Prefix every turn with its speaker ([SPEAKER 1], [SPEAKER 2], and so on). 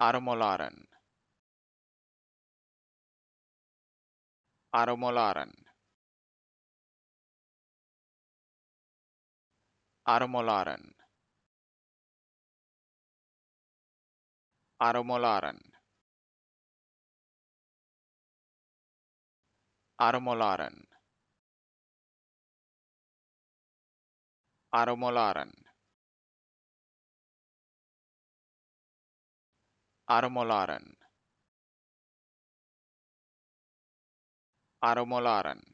[SPEAKER 1] Aromolaran Aromolaran Aromolaran Aromolaran Aromolaran Aromolaran Aromolaren. Aromolaren.